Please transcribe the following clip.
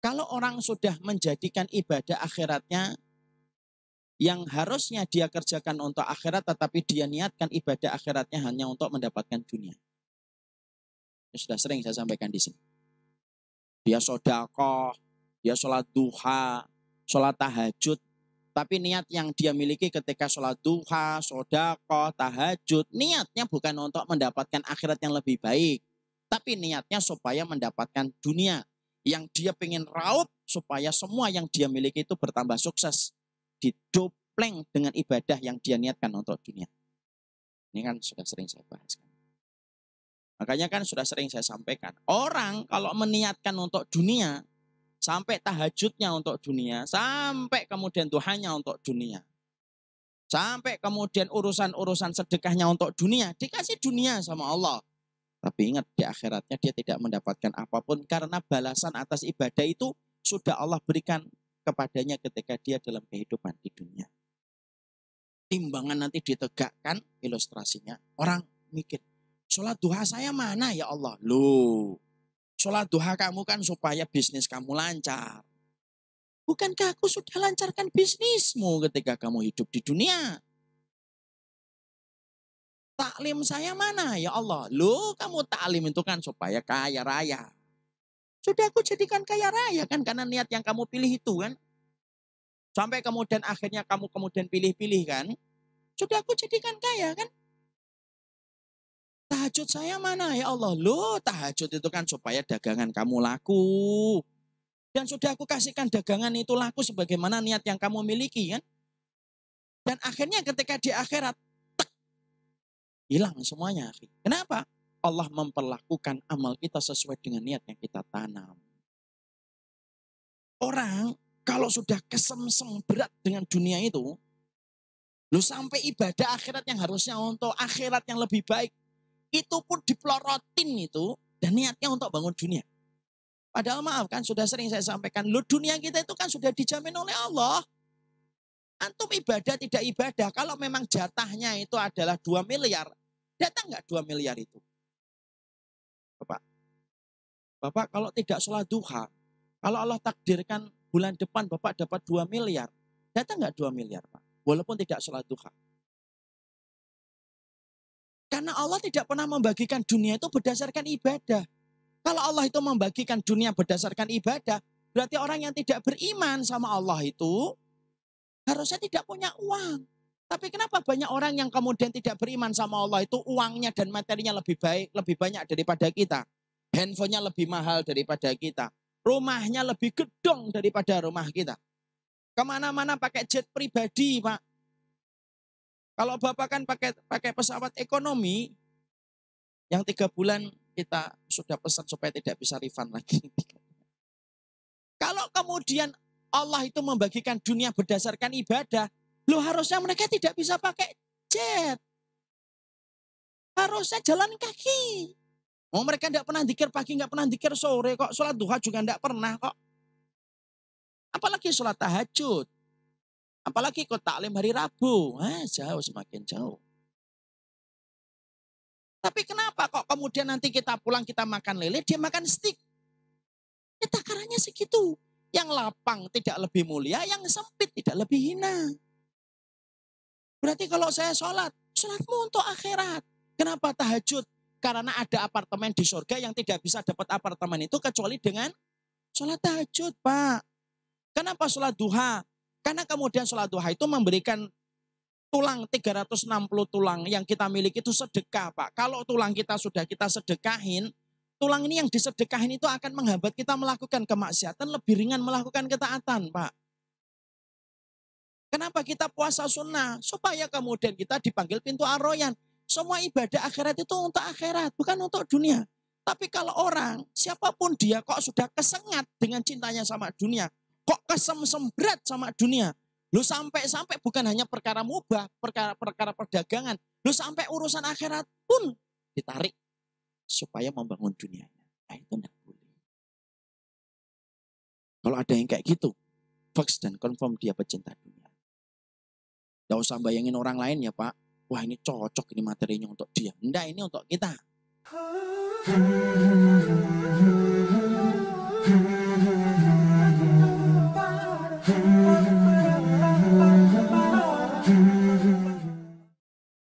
Kalau orang sudah menjadikan ibadah akhiratnya yang harusnya dia kerjakan untuk akhirat tetapi dia niatkan ibadah akhiratnya hanya untuk mendapatkan dunia. Ini sudah sering saya sampaikan di sini. Dia sodakoh, dia sholat duha, sholat tahajud. Tapi niat yang dia miliki ketika sholat duha, sodakoh, tahajud, niatnya bukan untuk mendapatkan akhirat yang lebih baik. Tapi niatnya supaya mendapatkan dunia yang dia pengen raup supaya semua yang dia miliki itu bertambah sukses. Didopleng dengan ibadah yang dia niatkan untuk dunia. Ini kan sudah sering saya bahas. Kan. Makanya kan sudah sering saya sampaikan. Orang kalau meniatkan untuk dunia, sampai tahajudnya untuk dunia, sampai kemudian Tuhannya untuk dunia. Sampai kemudian urusan-urusan sedekahnya untuk dunia, dikasih dunia sama Allah. Tapi ingat di akhiratnya dia tidak mendapatkan apapun karena balasan atas ibadah itu sudah Allah berikan kepadanya ketika dia dalam kehidupan di dunia. Timbangan nanti ditegakkan ilustrasinya. Orang mikir, sholat duha saya mana ya Allah? Loh, sholat duha kamu kan supaya bisnis kamu lancar. Bukankah aku sudah lancarkan bisnismu ketika kamu hidup di dunia? Taklim saya mana ya Allah? Lu kamu taklim itu kan supaya kaya raya. Sudah aku jadikan kaya raya kan karena niat yang kamu pilih itu kan. Sampai kemudian akhirnya kamu kemudian pilih-pilih kan. Sudah aku jadikan kaya kan. Tahajud saya mana ya Allah? Lu tahajud itu kan supaya dagangan kamu laku. Dan sudah aku kasihkan dagangan itu laku sebagaimana niat yang kamu miliki kan. Dan akhirnya ketika di akhirat hilang semuanya. Kenapa? Allah memperlakukan amal kita sesuai dengan niat yang kita tanam. Orang kalau sudah kesemsem berat dengan dunia itu, lu sampai ibadah akhirat yang harusnya untuk akhirat yang lebih baik, itu pun dipelorotin itu dan niatnya untuk bangun dunia. Padahal maaf kan sudah sering saya sampaikan, lu dunia kita itu kan sudah dijamin oleh Allah. Antum ibadah tidak ibadah, kalau memang jatahnya itu adalah 2 miliar, Datang nggak dua miliar itu? Bapak. Bapak kalau tidak sholat duha, kalau Allah takdirkan bulan depan Bapak dapat dua miliar, datang nggak dua miliar Pak? Walaupun tidak sholat duha. Karena Allah tidak pernah membagikan dunia itu berdasarkan ibadah. Kalau Allah itu membagikan dunia berdasarkan ibadah, berarti orang yang tidak beriman sama Allah itu harusnya tidak punya uang. Tapi kenapa banyak orang yang kemudian tidak beriman sama Allah itu uangnya dan materinya lebih baik, lebih banyak daripada kita. Handphonenya lebih mahal daripada kita. Rumahnya lebih gedong daripada rumah kita. Kemana-mana pakai jet pribadi, Pak. Kalau Bapak kan pakai pakai pesawat ekonomi, yang tiga bulan kita sudah pesan supaya tidak bisa refund lagi. Kalau kemudian Allah itu membagikan dunia berdasarkan ibadah, Lo harusnya mereka tidak bisa pakai jet. Harusnya jalan kaki. Oh mereka tidak pernah dikir pagi, nggak pernah dikir sore kok. Sholat duha juga tidak pernah kok. Apalagi sholat tahajud. Apalagi kok taklim hari Rabu. Ah, jauh semakin jauh. Tapi kenapa kok kemudian nanti kita pulang kita makan lele, dia makan stik. Ya takarannya segitu. Yang lapang tidak lebih mulia, yang sempit tidak lebih hina. Berarti kalau saya sholat, sholatmu untuk akhirat. Kenapa tahajud? Karena ada apartemen di surga yang tidak bisa dapat apartemen itu kecuali dengan sholat tahajud, Pak. Kenapa sholat duha? Karena kemudian sholat duha itu memberikan tulang 360 tulang yang kita miliki itu sedekah, Pak. Kalau tulang kita sudah kita sedekahin, tulang ini yang disedekahin itu akan menghambat kita melakukan kemaksiatan, lebih ringan melakukan ketaatan, Pak. Kenapa kita puasa sunnah? Supaya kemudian kita dipanggil pintu aroyan. Semua ibadah akhirat itu untuk akhirat, bukan untuk dunia. Tapi kalau orang, siapapun dia kok sudah kesengat dengan cintanya sama dunia. Kok kesem-sem berat sama dunia. Lu sampai-sampai bukan hanya perkara mubah, perkara-perkara perdagangan. Lu sampai urusan akhirat pun ditarik supaya membangun dunianya. Nah itu tidak boleh. Kalau ada yang kayak gitu, fox dan confirm dia pecinta dunia. Gak usah bayangin orang lain ya Pak. Wah ini cocok ini materinya untuk dia. Enggak ini untuk kita.